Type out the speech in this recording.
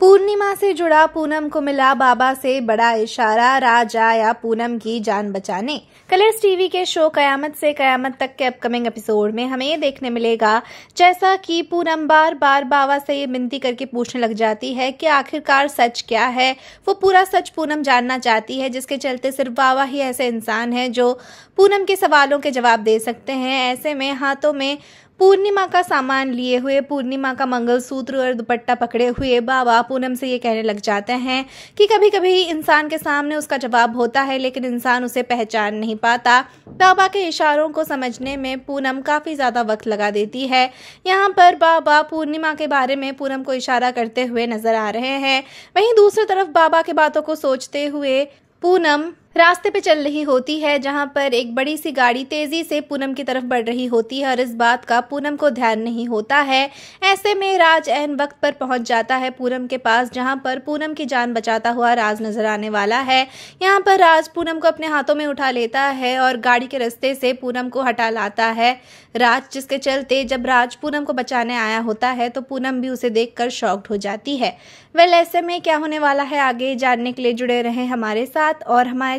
पूर्णिमा से जुड़ा पूनम को मिला बाबा से बड़ा इशारा राजा या पूनम की जान बचाने कलर्स टीवी के शो कयामत से कयामत तक के अपकमिंग एपिसोड में हमें ये देखने मिलेगा जैसा कि पूनम बार बार बाबा से ये मिनती करके पूछने लग जाती है कि आखिरकार सच क्या है वो पूरा सच पूनम जानना चाहती है जिसके चलते सिर्फ बाबा ही ऐसे इंसान है जो पूनम के सवालों के जवाब दे सकते हैं ऐसे में हाथों में पूर्णिमा का सामान लिए हुए पूर्णिमा का मंगलसूत्र और दुपट्टा पकड़े हुए बाबा पूनम से ये कहने लग जाते हैं कि कभी कभी इंसान के सामने उसका जवाब होता है लेकिन इंसान उसे पहचान नहीं पाता बाबा के इशारों को समझने में पूनम काफ़ी ज़्यादा वक्त लगा देती है यहाँ पर बाबा पूर्णिमा के बारे में पूनम को इशारा करते हुए नजर आ रहे हैं वहीं दूसरी तरफ बाबा के बातों को सोचते हुए पूनम रास्ते पे चल रही होती है जहां पर एक बड़ी सी गाड़ी तेजी से पूनम की तरफ बढ़ रही होती है और इस बात का पूनम को ध्यान नहीं होता है ऐसे में राज एन वक्त पर पहुंच जाता है पूनम के पास जहां पर पूनम की जान बचाता हुआ राज नजर आने वाला है यहाँ पर राज पूनम को अपने हाथों में उठा लेता है और गाड़ी के रस्ते से पूनम को हटा लाता है राज जिसके चलते जब राज पूनम को बचाने आया होता है तो पूनम भी उसे कर शॉक्ड हो जाती है वेल ऐसे में क्या होने वाला है आगे जानने के लिए जुड़े रहे हमारे साथ और हमारे